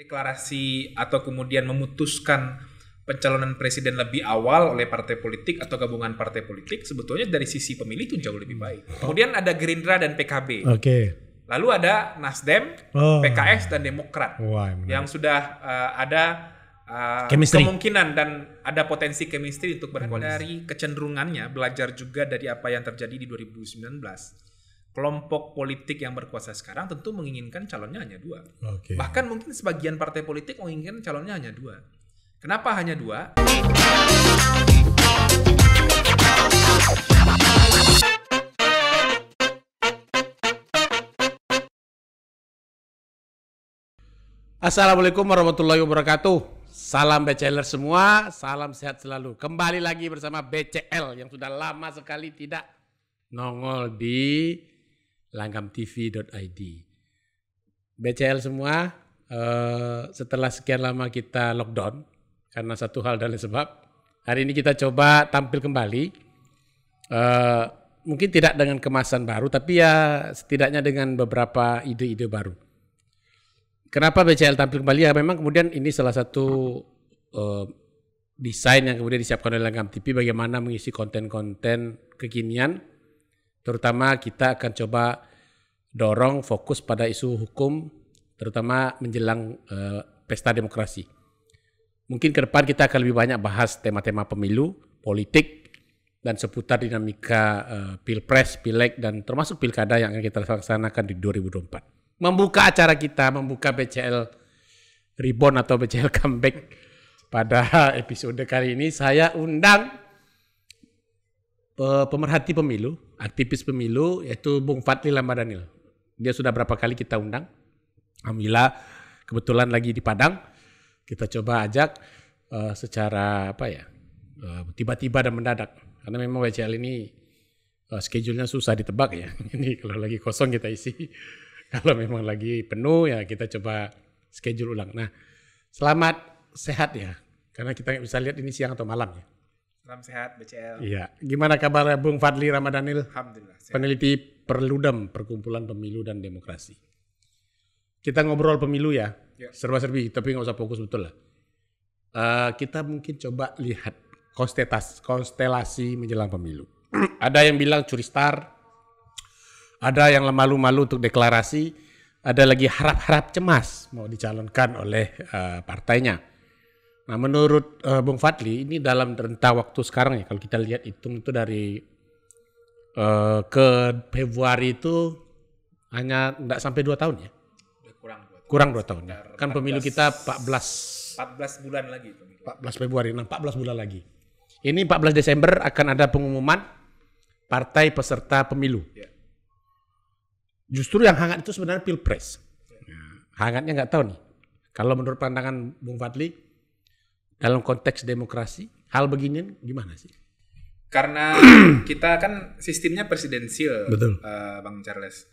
deklarasi atau kemudian memutuskan pencalonan presiden lebih awal oleh partai politik atau gabungan partai politik sebetulnya dari sisi pemilih itu jauh lebih baik. Kemudian ada Gerindra dan PKB. Oke. Okay. Lalu ada Nasdem, oh. PKS dan Demokrat Wah, yang sudah uh, ada uh, kemungkinan dan ada potensi chemistry untuk berkoalisi. Dari kecenderungannya belajar juga dari apa yang terjadi di 2019 kelompok politik yang berkuasa sekarang tentu menginginkan calonnya hanya dua. Okay. Bahkan mungkin sebagian partai politik menginginkan calonnya hanya dua. Kenapa hanya dua? Assalamualaikum warahmatullahi wabarakatuh. Salam BCL semua, salam sehat selalu. Kembali lagi bersama BCL yang sudah lama sekali tidak nongol di LanggamTV.id BCL semua, eh, setelah sekian lama kita lockdown, karena satu hal dan sebab, hari ini kita coba tampil kembali. Eh, mungkin tidak dengan kemasan baru, tapi ya setidaknya dengan beberapa ide-ide baru. Kenapa BCL tampil kembali? Ya memang kemudian ini salah satu eh, desain yang kemudian disiapkan oleh Langgam TV bagaimana mengisi konten-konten kekinian Terutama kita akan coba dorong fokus pada isu hukum, terutama menjelang uh, pesta demokrasi. Mungkin ke depan kita akan lebih banyak bahas tema-tema pemilu, politik, dan seputar dinamika uh, pilpres, pileg, dan termasuk pilkada yang akan kita laksanakan di 2024. Membuka acara kita, membuka BCL Reborn atau BCL Comeback pada episode kali ini, saya undang pemerhati pemilu, aktivis pemilu yaitu Bung Fadli Lambadanil. Dia sudah berapa kali kita undang. Alhamdulillah kebetulan lagi di Padang. Kita coba ajak uh, secara apa ya? Eh, tiba-tiba uh, dan mendadak. Karena memang WCL ini uh, schedule-nya susah ditebak ya. ini kalau lagi kosong kita isi. kalau memang lagi penuh ya kita coba schedule ulang. Nah, selamat sehat ya. Karena kita nggak bisa lihat ini siang atau malam ya. Salam sehat BCL. Iya. Gimana kabar Bung Fadli Ramadhanil, Alhamdulillah. Sehat. Peneliti Perludem Perkumpulan Pemilu dan Demokrasi. Kita ngobrol pemilu ya, ya. serba-serbi, tapi nggak usah fokus betul lah. Uh, kita mungkin coba lihat konstetas, konstelasi menjelang pemilu. ada yang bilang curi star, ada yang malu-malu untuk deklarasi, ada lagi harap-harap cemas mau dicalonkan oleh uh, partainya Nah, menurut uh, Bung Fadli ini dalam rentang waktu sekarang ya kalau kita lihat hitung itu dari uh, ke Februari itu hanya tidak sampai dua tahun ya. Kurang dua tahun. Kurang dua tahun. Ya. Kan pemilu kita 14 14 bulan lagi pemilu. 14 Februari, nah 14 bulan lagi. Ini 14 Desember akan ada pengumuman partai peserta pemilu. Ya. Justru yang hangat itu sebenarnya Pilpres. Ya. Nah, hangatnya nggak tahu nih. Kalau menurut pandangan Bung Fadli, dalam konteks demokrasi hal beginian gimana sih? Karena kita kan sistemnya presidensial, Betul. Uh, Bang Charles.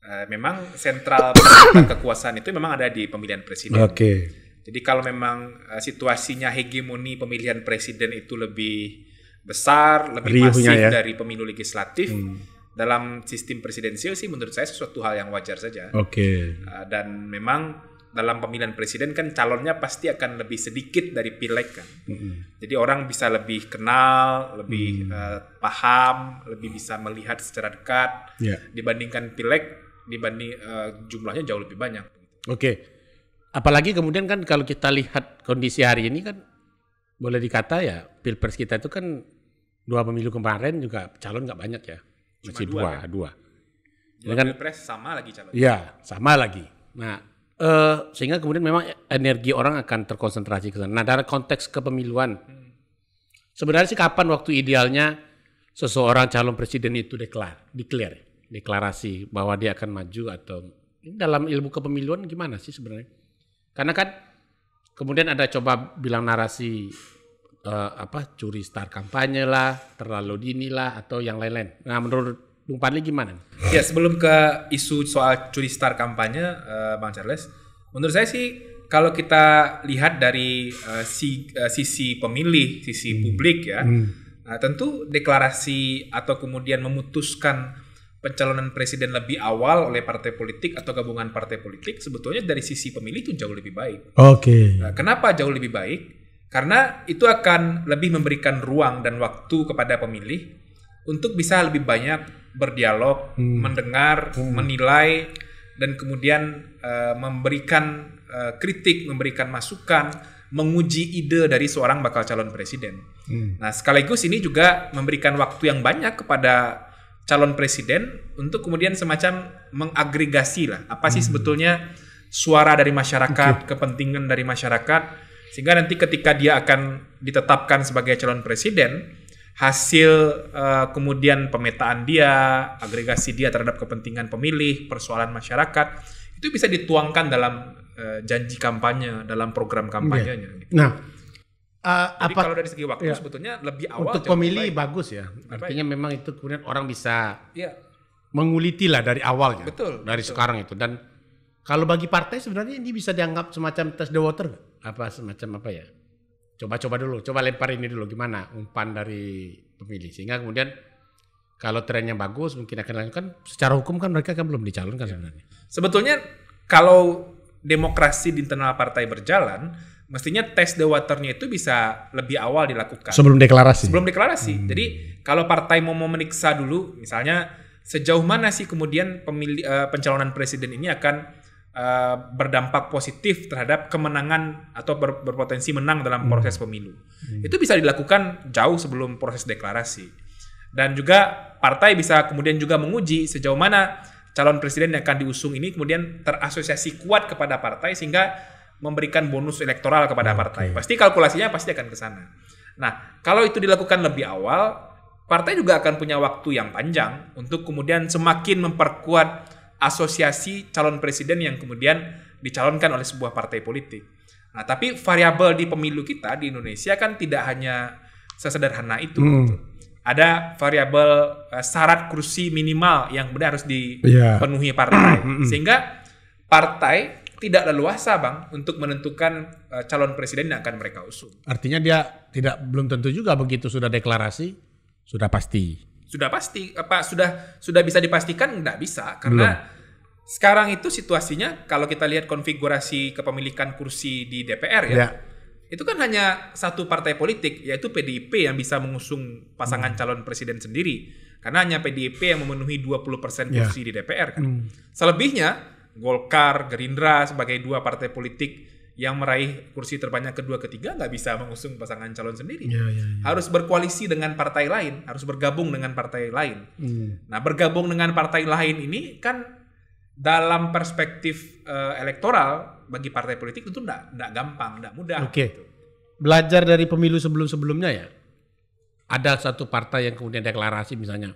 Uh, memang sentral kekuasaan itu memang ada di pemilihan presiden. Oke. Okay. Jadi kalau memang uh, situasinya hegemoni pemilihan presiden itu lebih besar, lebih Riuhnya masif ya. dari pemilu legislatif, hmm. dalam sistem presidensial sih menurut saya sesuatu hal yang wajar saja. Oke. Okay. Uh, dan memang dalam pemilihan presiden kan calonnya pasti akan lebih sedikit dari pileg kan. Mm-hmm. Jadi orang bisa lebih kenal, lebih mm-hmm. uh, paham, lebih bisa melihat secara dekat yeah. dibandingkan pileg dibanding uh, jumlahnya jauh lebih banyak. Oke. Okay. Apalagi kemudian kan kalau kita lihat kondisi hari ini kan boleh dikata ya pilpres kita itu kan dua pemilu kemarin juga calon nggak banyak ya Cuma masih dua dua, kan? dua. Ya, kan, pilpres sama lagi calon. Iya ya, sama lagi. Nah Uh, sehingga kemudian memang energi orang akan terkonsentrasi ke sana. Nah, dalam konteks kepemiluan, sebenarnya sih kapan waktu idealnya seseorang calon presiden itu deklar, declare, deklarasi bahwa dia akan maju atau dalam ilmu kepemiluan gimana sih sebenarnya? Karena kan kemudian ada coba bilang narasi uh, apa curi start kampanye lah, terlalu dinilah atau yang lain-lain. Nah, menurut Bung Padli gimana? Ya sebelum ke isu soal curi star kampanye, uh, Bang Charles, menurut saya sih kalau kita lihat dari uh, si, uh, sisi pemilih, sisi hmm. publik ya, hmm. uh, tentu deklarasi atau kemudian memutuskan pencalonan presiden lebih awal oleh partai politik atau gabungan partai politik sebetulnya dari sisi pemilih itu jauh lebih baik. Oke. Okay. Nah, kenapa jauh lebih baik? Karena itu akan lebih memberikan ruang dan waktu kepada pemilih untuk bisa lebih banyak berdialog, hmm. mendengar, hmm. menilai, dan kemudian uh, memberikan uh, kritik, memberikan masukan, menguji ide dari seorang bakal calon presiden. Hmm. Nah, sekaligus ini juga memberikan waktu yang banyak kepada calon presiden untuk kemudian semacam mengagregasi lah apa sih hmm. sebetulnya suara dari masyarakat, okay. kepentingan dari masyarakat sehingga nanti ketika dia akan ditetapkan sebagai calon presiden hasil uh, kemudian pemetaan dia, agregasi dia terhadap kepentingan pemilih, persoalan masyarakat itu bisa dituangkan dalam uh, janji kampanye, dalam program iya. kampanyenya. Okay. Gitu. Nah, uh, Jadi eh, apa, kalau dari segi waktu iya. sebetulnya lebih awal untuk pemilih baik. bagus ya. Artinya baik. memang itu kemudian orang bisa iya. menguliti lah dari awalnya, betul, dari betul. sekarang itu. Dan kalau bagi partai sebenarnya ini bisa dianggap semacam test the water, apa semacam apa ya? coba-coba dulu, coba lempar ini dulu gimana umpan dari pemilih sehingga kemudian kalau trennya bagus mungkin akan lanjutkan secara hukum kan mereka kan belum dicalonkan ya. sebenarnya. Sebetulnya kalau demokrasi di internal partai berjalan, mestinya tes the waternya itu bisa lebih awal dilakukan. Sebelum deklarasi. Sebelum deklarasi. Hmm. Jadi kalau partai mau memeriksa dulu, misalnya sejauh mana sih kemudian pemilih, uh, pencalonan presiden ini akan uh, berdampak positif terhadap kemenangan atau ber, berpotensi menang dalam hmm. proses pemilu. Hmm. Itu bisa dilakukan jauh sebelum proses deklarasi. Dan juga partai bisa kemudian juga menguji sejauh mana calon presiden yang akan diusung ini kemudian terasosiasi kuat kepada partai sehingga memberikan bonus elektoral kepada okay. partai. Pasti kalkulasinya pasti akan ke sana. Nah, kalau itu dilakukan lebih awal, partai juga akan punya waktu yang panjang untuk kemudian semakin memperkuat asosiasi calon presiden yang kemudian dicalonkan oleh sebuah partai politik. Nah, tapi variabel di pemilu kita di Indonesia kan tidak hanya sesederhana itu. Hmm. Gitu. Ada variabel uh, syarat kursi minimal yang benar harus iya. dipenuhi yeah. partai. Hmm. Sehingga partai tidak leluasa, Bang, untuk menentukan uh, calon presiden yang akan mereka usung. Artinya dia tidak belum tentu juga begitu sudah deklarasi sudah pasti sudah pasti apa sudah sudah bisa dipastikan nggak bisa karena Belum. sekarang itu situasinya kalau kita lihat konfigurasi kepemilikan kursi di DPR ya, ya itu kan hanya satu partai politik yaitu PDIP yang bisa mengusung pasangan hmm. calon presiden sendiri karena hanya PDIP yang memenuhi 20% ya. kursi ya. di DPR kan. hmm. Selebihnya Golkar, Gerindra sebagai dua partai politik yang meraih kursi terbanyak kedua ketiga nggak bisa mengusung pasangan calon sendiri. Ya, ya, ya. Harus berkoalisi dengan partai lain, harus bergabung dengan partai lain. Hmm. Nah, bergabung dengan partai lain ini kan dalam perspektif uh, elektoral bagi partai politik itu enggak enggak gampang, enggak mudah. Oke. Okay. Gitu. Belajar dari pemilu sebelum-sebelumnya ya. Ada satu partai yang kemudian deklarasi misalnya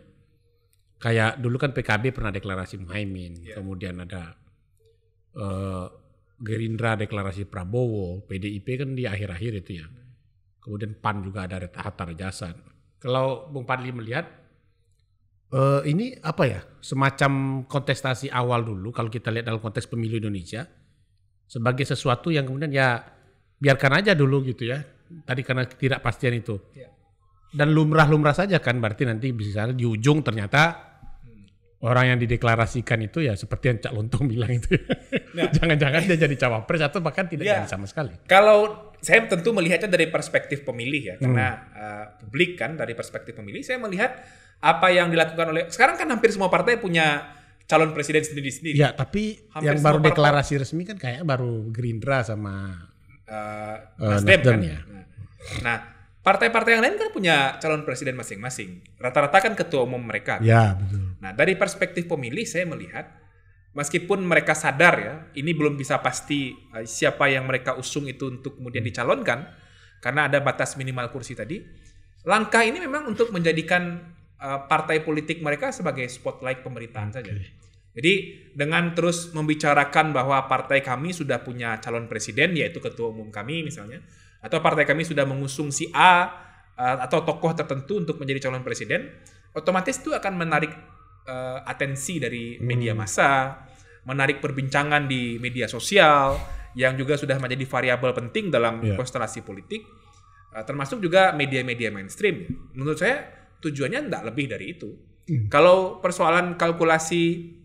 kayak dulu kan PKB pernah deklarasi Muhaimin, yeah. kemudian ada uh, Gerindra deklarasi Prabowo, PDIP kan di akhir-akhir itu ya. Kemudian PAN juga ada Reta Hatta Kalau Bung Padli melihat uh, ini apa ya? Semacam kontestasi awal dulu kalau kita lihat dalam konteks pemilu Indonesia sebagai sesuatu yang kemudian ya biarkan aja dulu gitu ya. Tadi karena tidak pastian itu. Ya. Dan lumrah-lumrah saja kan berarti nanti bisa di ujung ternyata orang yang dideklarasikan itu ya seperti yang Cak Lontong bilang itu. Ya. Nah. Jangan-jangan dia jadi cawapres atau bahkan tidak ya. jadi sama sekali. Kalau saya tentu melihatnya dari perspektif pemilih ya, hmm. karena hmm. uh, publik kan dari perspektif pemilih, saya melihat apa yang dilakukan oleh sekarang kan hampir semua partai punya calon presiden sendiri-sendiri. Ya, tapi hampir yang baru partai. deklarasi resmi kan kayak baru Gerindra sama uh, Nasdem, kan. Ya. Nah, nah, partai-partai yang lain kan punya calon presiden masing-masing. Rata-rata kan ketua umum mereka. Ya, betul. Nah, dari perspektif pemilih saya melihat meskipun mereka sadar ya, ini belum bisa pasti eh, siapa yang mereka usung itu untuk kemudian hmm. dicalonkan karena ada batas minimal kursi tadi. Langkah ini memang untuk menjadikan eh, partai politik mereka sebagai spotlight pemerintahan okay. saja. Jadi dengan terus membicarakan bahwa partai kami sudah punya calon presiden yaitu ketua umum kami misalnya atau partai kami sudah mengusung si A eh, atau tokoh tertentu untuk menjadi calon presiden, otomatis itu akan menarik uh, atensi dari media hmm. massa, menarik perbincangan di media sosial yang juga sudah menjadi variabel penting dalam yeah. konstelasi politik, uh, termasuk juga media-media mainstream. Menurut saya tujuannya tidak lebih dari itu. Hmm. Kalau persoalan kalkulasi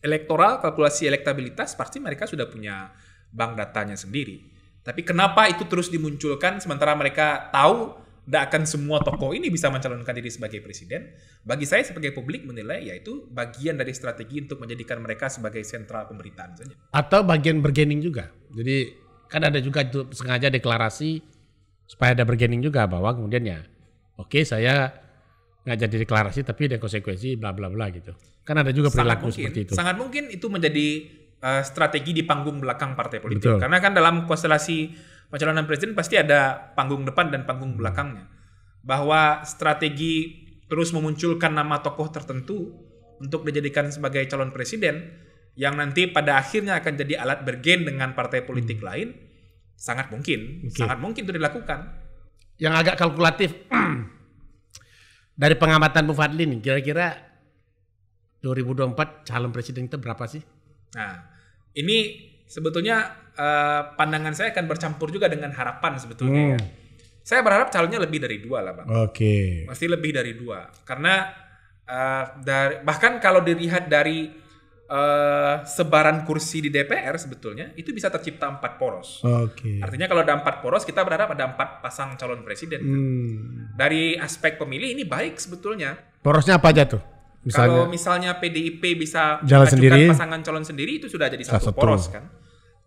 elektoral, kalkulasi elektabilitas, pasti mereka sudah punya bank datanya sendiri. Tapi kenapa itu terus dimunculkan sementara mereka tahu tidak akan semua tokoh ini bisa mencalonkan diri sebagai presiden. Bagi saya sebagai publik menilai yaitu bagian dari strategi untuk menjadikan mereka sebagai sentral pemerintahan saja. Atau bagian bergening juga. Jadi kan ada juga itu sengaja deklarasi supaya ada bergening juga bahwa kemudian ya oke okay, saya nggak jadi deklarasi tapi ada konsekuensi bla bla bla gitu. Kan ada juga perilaku mungkin, seperti itu. Sangat mungkin itu menjadi uh, strategi di panggung belakang partai politik. Betul. Karena kan dalam konstelasi pencalonan presiden pasti ada panggung depan dan panggung hmm. belakangnya. Bahwa strategi terus memunculkan nama tokoh tertentu untuk dijadikan sebagai calon presiden yang nanti pada akhirnya akan jadi alat bergen dengan partai politik hmm. lain sangat mungkin, okay. sangat mungkin itu dilakukan. Yang agak kalkulatif dari pengamatan Bu Fadli nih, kira-kira 2024 calon presiden itu berapa sih? Nah, ini sebetulnya Eh, pandangan saya akan bercampur juga dengan harapan sebetulnya ya. hmm. Saya berharap calonnya lebih dari dua lah bang. Oke. Okay. Pasti lebih dari dua karena uh, dari bahkan kalau dilihat dari uh, sebaran kursi di DPR sebetulnya itu bisa tercipta empat poros. Oke. Okay. Artinya kalau ada empat poros kita berharap ada empat pasang calon presiden. Kan? Hmm. Kan? Dari aspek pemilih ini baik sebetulnya. Porosnya apa aja tuh? Misalnya, kalau misalnya PDIP bisa jalan sendiri, pasangan calon sendiri itu sudah jadi satu, satu poros kan.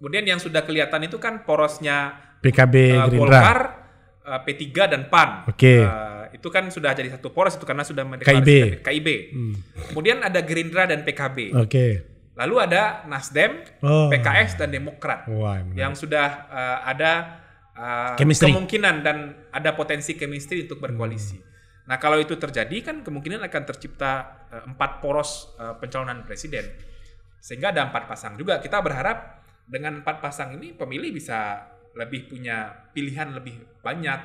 Kemudian yang sudah kelihatan itu kan porosnya PKB, uh, eh, Gerindra. Golkar, uh, eh, P3 dan PAN. Oke. Okay. Uh, eh, itu kan sudah jadi satu poros itu karena sudah mendeklarasi KIB. KIB. Hmm. Kemudian ada Gerindra dan PKB. Oke. Okay. Lalu ada Nasdem, oh. PKS dan Demokrat. yang sudah uh, ada uh, kemungkinan dan ada potensi chemistry untuk berkoalisi. Hmm. Nah, kalau itu terjadi kan kemungkinan akan tercipta empat poros uh, pencalonan presiden. Sehingga ada empat pasang juga. Kita berharap dengan empat pasang ini pemilih bisa lebih punya pilihan lebih banyak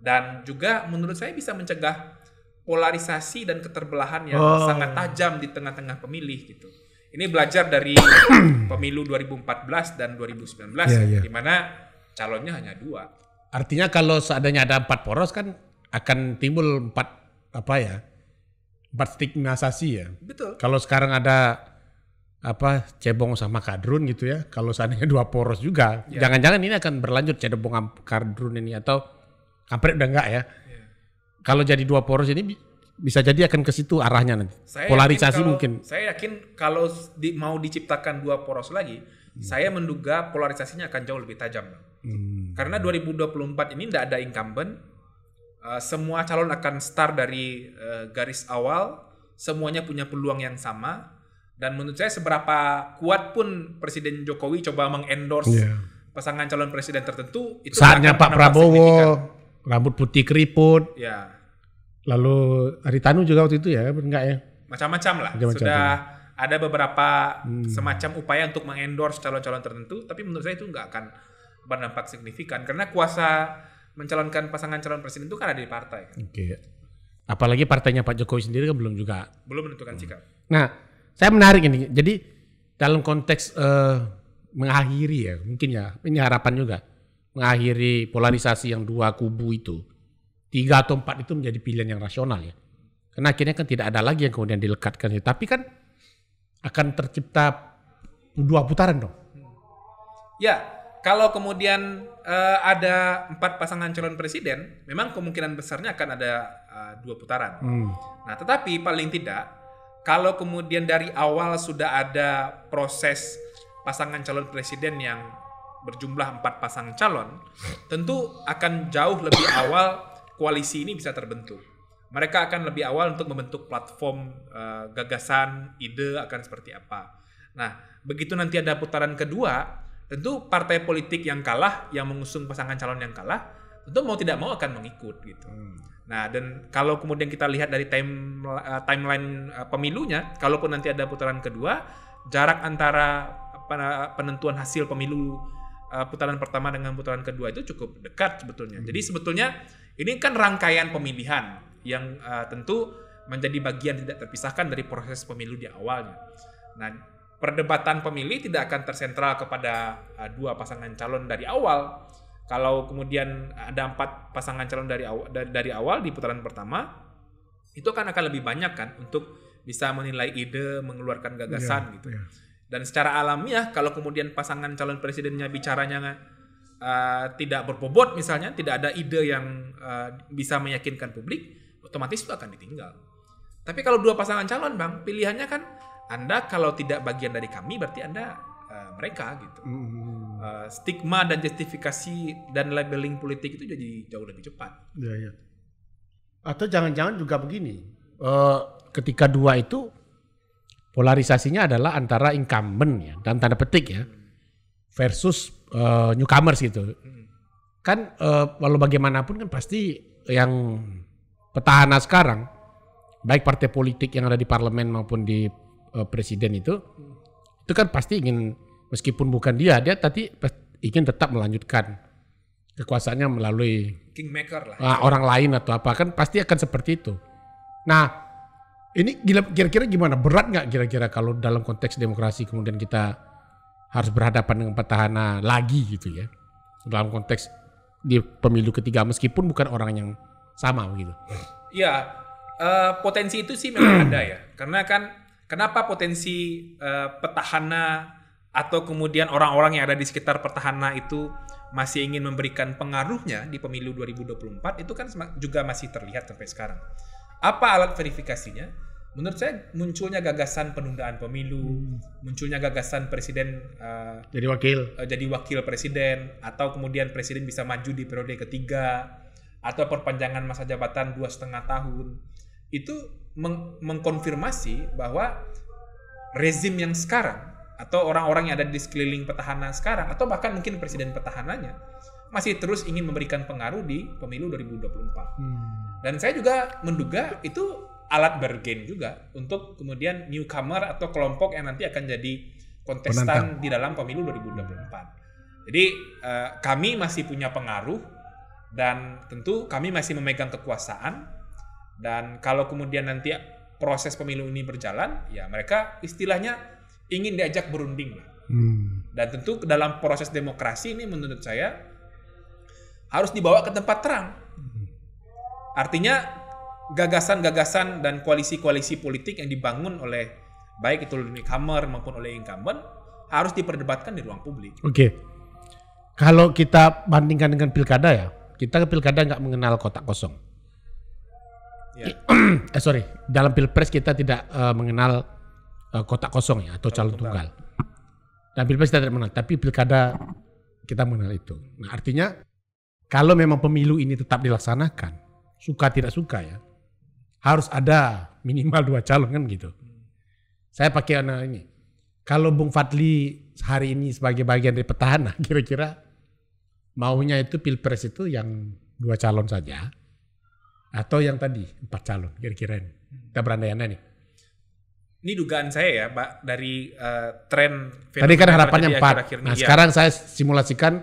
dan juga menurut saya bisa mencegah polarisasi dan keterbelahan yang oh. sangat tajam di tengah-tengah pemilih gitu. Ini belajar dari pemilu 2014 dan 2019 yeah, yeah. di mana calonnya hanya dua. Artinya kalau seadanya ada empat poros kan akan timbul empat apa ya? Empat stigmatisasi ya. Betul. Kalau sekarang ada apa cebong sama kadrun gitu ya kalau seandainya dua poros juga jangan ya. jangan-jangan ini akan berlanjut cebong kadrun ini atau kampret udah enggak ya yeah. kalau jadi dua poros ini bisa jadi akan ke situ arahnya nanti saya polarisasi kalau, mungkin saya yakin kalau di, mau diciptakan dua poros lagi hmm. saya menduga polarisasinya akan jauh lebih tajam hmm. karena 2024 ini tidak ada incumbent uh, semua calon akan start dari uh, garis awal semuanya punya peluang yang sama dan menurut saya seberapa kuat pun Presiden Jokowi coba mengendorse yeah. pasangan calon presiden tertentu itu saatnya Pak Prabowo rambut putih keriput. Ya. Lalu Aritanu juga waktu itu ya, enggak ya? Macam-macam lah. Macam -macam. Sudah iya. ada beberapa hmm. semacam upaya untuk mengendorse calon-calon tertentu, tapi menurut saya itu nggak akan berdampak signifikan karena kuasa mencalonkan pasangan calon presiden itu kan ada di partai. Kan? Oke. Okay. Apalagi partainya Pak Jokowi sendiri kan belum juga belum menentukan hmm. sikap. Nah, saya menarik ini. Jadi dalam konteks uh, mengakhiri ya, mungkin ya ini harapan juga mengakhiri polarisasi yang dua kubu itu. Tiga atau empat itu menjadi pilihan yang rasional ya. Karena akhirnya kan tidak ada lagi yang kemudian dilekatkan. Ya. Tapi kan akan tercipta dua putaran dong. Ya, kalau kemudian uh, ada empat pasangan calon presiden, memang kemungkinan besarnya akan ada uh, dua putaran. Hmm. Nah, tetapi paling tidak kalau kemudian dari awal sudah ada proses pasangan calon presiden yang berjumlah empat pasang calon, tentu akan jauh lebih awal koalisi ini bisa terbentuk. Mereka akan lebih awal untuk membentuk platform uh, gagasan, ide akan seperti apa. Nah, begitu nanti ada putaran kedua, tentu partai politik yang kalah, yang mengusung pasangan calon yang kalah, tentu mau tidak mau akan mengikut gitu. Hmm. Nah, dan kalau kemudian kita lihat dari time uh, timeline uh, pemilunya, kalaupun nanti ada putaran kedua, jarak antara penentuan hasil pemilu uh, putaran pertama dengan putaran kedua itu cukup dekat sebetulnya. Hmm. Jadi sebetulnya ini kan rangkaian pemilihan yang uh, tentu menjadi bagian tidak terpisahkan dari proses pemilu di awalnya. Nah, perdebatan pemilih tidak akan tersentral kepada uh, dua pasangan calon dari awal kalau kemudian ada empat pasangan calon dari awal, dari awal di putaran pertama, itu kan akan lebih banyak kan untuk bisa menilai ide, mengeluarkan iya, gagasan yeah, gitu. Yeah. Dan secara alamiah kalau kemudian pasangan calon presidennya bicaranya uh, tidak berbobot misalnya, tidak ada ide yang uh, bisa meyakinkan publik, otomatis itu akan ditinggal. Tapi kalau dua pasangan calon, Bang, pilihannya kan Anda kalau tidak bagian dari kami berarti Anda Eh, mereka gitu. Hmm. Uh, stigma dan justifikasi dan labeling politik itu jadi jauh lebih cepat. Ya, ya. Atau jangan-jangan juga begini, uh, ketika dua itu polarisasinya adalah antara incumbent ya dan tanda petik ya versus uh, newcomers gitu. Hmm. Kan uh, walau bagaimanapun kan pasti yang petahana sekarang baik partai politik yang ada di parlemen maupun di uh, presiden itu itu kan pasti ingin meskipun bukan dia dia tadi ingin tetap melanjutkan kekuasaannya melalui kingmaker lah uh, orang lain atau apa kan pasti akan seperti itu nah ini kira-kira gimana berat nggak kira-kira kalau dalam konteks demokrasi kemudian kita harus berhadapan dengan petahana lagi gitu ya dalam konteks di pemilu ketiga meskipun bukan orang yang sama begitu ya uh, potensi itu sih memang ada ya karena kan kenapa potensi uh, petahana atau kemudian orang-orang yang ada di sekitar pertahanan itu masih ingin memberikan pengaruhnya di pemilu 2024 itu kan juga masih terlihat sampai sekarang. Apa alat verifikasinya? Menurut saya munculnya gagasan penundaan pemilu, munculnya gagasan presiden uh, jadi wakil, uh, jadi wakil presiden, atau kemudian presiden bisa maju di periode ketiga, atau perpanjangan masa jabatan dua setengah tahun, itu meng mengkonfirmasi bahwa rezim yang sekarang atau orang-orang yang ada di sekeliling petahana sekarang atau bahkan mungkin presiden petahananya masih terus ingin memberikan pengaruh di pemilu 2024. Hmm. Dan saya juga menduga itu alat bergen juga untuk kemudian newcomer atau kelompok yang nanti akan jadi kontestan Penantang. di dalam pemilu 2024. Jadi uh, kami masih punya pengaruh dan tentu kami masih memegang kekuasaan dan kalau kemudian nanti proses pemilu ini berjalan ya mereka istilahnya ingin diajak berunding lah. Hmm. Dan tentu dalam proses demokrasi ini menurut saya harus dibawa ke tempat terang. Hmm. Artinya gagasan-gagasan dan koalisi-koalisi politik yang dibangun oleh baik itu oleh incumbent maupun oleh incumbent harus diperdebatkan di ruang publik. Oke. Okay. Kalau kita bandingkan dengan pilkada ya, kita ke pilkada nggak mengenal kotak kosong. Yeah. Ya. eh sorry, dalam pilpres kita tidak uh, mengenal Eh, kotak kosong ya atau calon tunggal. Dan pilpres kita tidak menang, tapi pilkada kita mengenal itu. Nah, artinya kalau memang pemilu ini tetap dilaksanakan, suka tidak suka ya, harus ada minimal dua calon kan gitu. Saya pakai anak ini. Kalau Bung Fadli hari ini sebagai bagian dari petahana, kira-kira maunya itu pilpres itu yang dua calon saja atau yang tadi empat calon kira-kira ini. Kita berandai-andai nih ini dugaan saya ya, Pak, dari uh, tren Tadi kan harapannya empat. nah, ya. sekarang saya simulasikan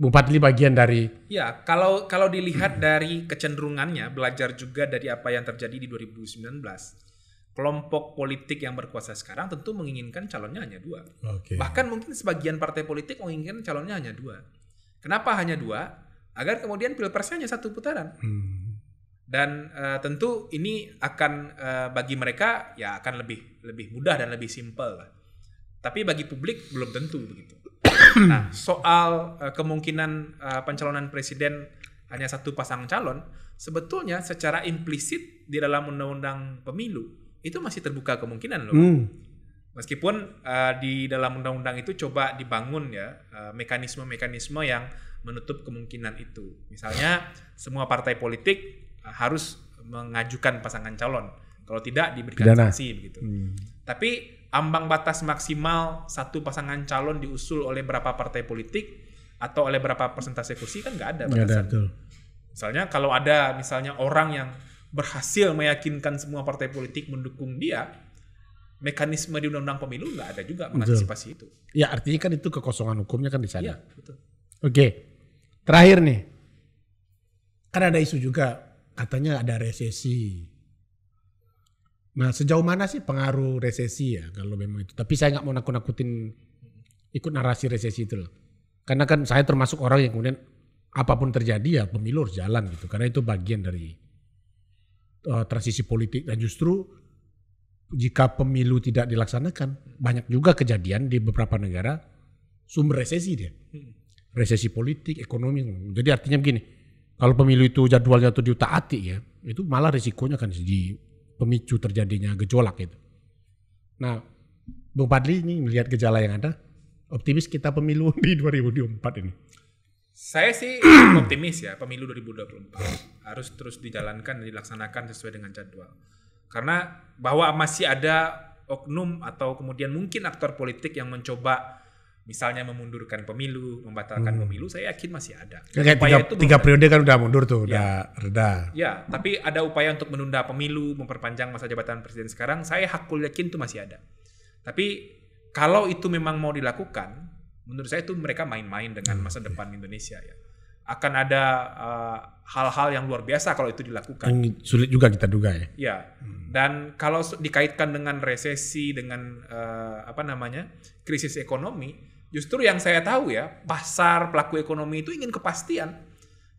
Bupati bagian dari Ya, kalau kalau dilihat dari kecenderungannya belajar juga dari apa yang terjadi di 2019. Kelompok politik yang berkuasa sekarang tentu menginginkan calonnya hanya dua. Okay. Bahkan mungkin sebagian partai politik menginginkan calonnya hanya dua. Kenapa hanya dua? Agar kemudian pilpresnya hanya satu putaran. Hmm dan uh, tentu ini akan uh, bagi mereka ya akan lebih lebih mudah dan lebih simpel lah. Tapi bagi publik belum tentu begitu. nah, soal uh, kemungkinan uh, pencalonan presiden hanya satu pasang calon, sebetulnya secara implisit di dalam undang-undang pemilu itu masih terbuka kemungkinan loh. Hmm. Meskipun uh, di dalam undang-undang itu coba dibangun ya mekanisme mekanisme-mekanisme yang menutup kemungkinan itu. Misalnya semua partai politik harus mengajukan pasangan calon. Kalau tidak diberikan Pidana. sanksi begitu. Hmm. Tapi ambang batas maksimal satu pasangan calon diusul oleh berapa partai politik atau oleh berapa persentase kursi kan nggak ada batasan. Gak ada, Misalnya kalau ada misalnya orang yang berhasil meyakinkan semua partai politik mendukung dia, mekanisme di undang-undang pemilu nggak ada juga mengantisipasi betul. itu. Ya artinya kan itu kekosongan hukumnya kan di sana. Ya, Oke, terakhir nih, kan ada isu juga katanya ada resesi. Nah sejauh mana sih pengaruh resesi ya kalau memang itu. Tapi saya nggak mau nakut-nakutin ikut narasi resesi itu loh. Karena kan saya termasuk orang yang kemudian apapun terjadi ya pemilu harus jalan gitu. Karena itu bagian dari uh, transisi politik dan justru jika pemilu tidak dilaksanakan banyak juga kejadian di beberapa negara sumber resesi dia. Hmm. Resesi politik, ekonomi. Jadi artinya begini, kalau pemilu itu jadwalnya itu diutak-atik ya, itu malah risikonya kan di pemicu terjadinya gejolak itu. Nah, Bung Padli ini melihat gejala yang ada, optimis kita pemilu di 2024 ini. Saya sih optimis ya pemilu 2024 harus terus dijalankan dan dilaksanakan sesuai dengan jadwal. Karena bahwa masih ada oknum atau kemudian mungkin aktor politik yang mencoba misalnya memundurkan pemilu, membatalkan hmm. pemilu, saya yakin masih ada. Kayak upaya tiga, itu tiga periode kan udah mundur tuh, ya. udah reda. Ya, tapi ada upaya untuk menunda pemilu, memperpanjang masa jabatan presiden sekarang, saya hakul yakin itu masih ada. Tapi kalau itu memang mau dilakukan, menurut saya itu mereka main-main dengan hmm, masa iya. depan Indonesia ya akan ada eh, hal-hal uh, yang luar biasa kalau itu dilakukan. Yang sulit juga kita duga ya. Ya. Hmm. Dan kalau dikaitkan dengan resesi dengan uh, apa namanya? krisis ekonomi, justru yang saya tahu ya, pasar pelaku ekonomi itu ingin kepastian.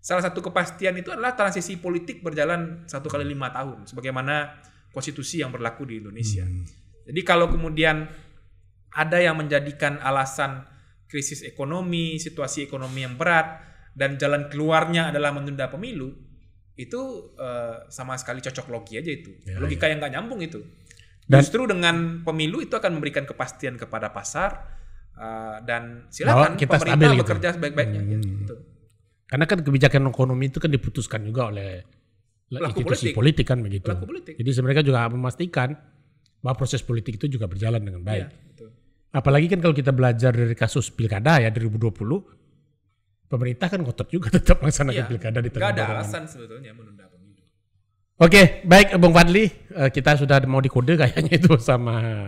Salah satu kepastian itu adalah transisi politik berjalan satu kali lima tahun, sebagaimana konstitusi yang berlaku di Indonesia. Hmm. Jadi kalau kemudian ada yang menjadikan alasan krisis ekonomi, situasi ekonomi yang berat, dan jalan keluarnya adalah menunda pemilu itu uh, sama sekali cocok logi aja itu ya, logika ya. yang gak nyambung itu dan, justru dengan pemilu itu akan memberikan kepastian kepada pasar uh, dan silakan kita pemerintah gitu. bekerja sebaik-baiknya ya, hmm. gitu. karena kan kebijakan ekonomi itu kan diputuskan juga oleh Laku institusi politik. politik kan begitu politik. jadi mereka juga memastikan bahwa proses politik itu juga berjalan dengan baik ya, apalagi kan kalau kita belajar dari kasus pilkada ya 2020 pemerintah kan ngotot juga tetap melaksanakan iya, pilkada di tengah. ada alasan sebetulnya menunda pemilu. Oke, okay, baik Bung Fadli, eh, kita sudah mau dikode kayaknya itu sama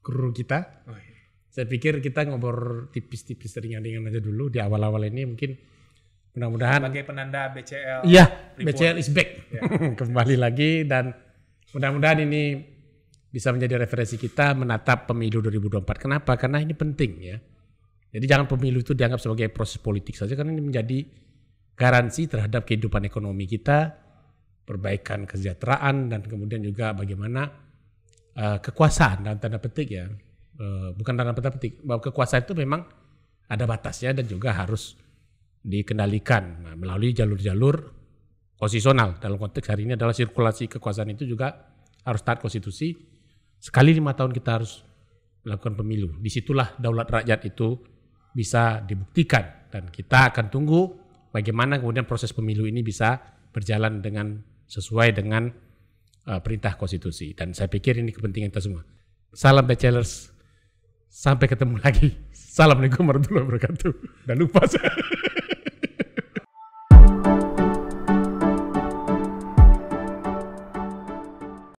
guru kita. Oh, iya. Saya pikir kita ngobrol tipis-tipis ringan-ringan aja dulu di awal-awal ini mungkin mudah-mudahan sebagai penanda BCL. Iya, BCL is back. Ya. Kembali lagi dan mudah-mudahan ini bisa menjadi referensi kita menatap pemilu 2024. Kenapa? Karena ini penting ya jadi jangan pemilu itu dianggap sebagai proses politik saja karena ini menjadi garansi terhadap kehidupan ekonomi kita, perbaikan kesejahteraan dan kemudian juga bagaimana uh, kekuasaan dalam tanda petik ya, uh, bukan dalam tanda petik bahwa kekuasaan itu memang ada batasnya dan juga harus dikendalikan nah, melalui jalur-jalur konstitusional dalam konteks hari ini adalah sirkulasi kekuasaan itu juga harus taat konstitusi sekali lima tahun kita harus melakukan pemilu disitulah daulat rakyat itu bisa dibuktikan dan kita akan tunggu bagaimana kemudian proses pemilu ini bisa berjalan dengan sesuai dengan uh, perintah konstitusi dan saya pikir ini kepentingan kita semua. Salam bachelors. Sampai ketemu lagi. Assalamualaikum warahmatullahi wabarakatuh. Dan lupa saya.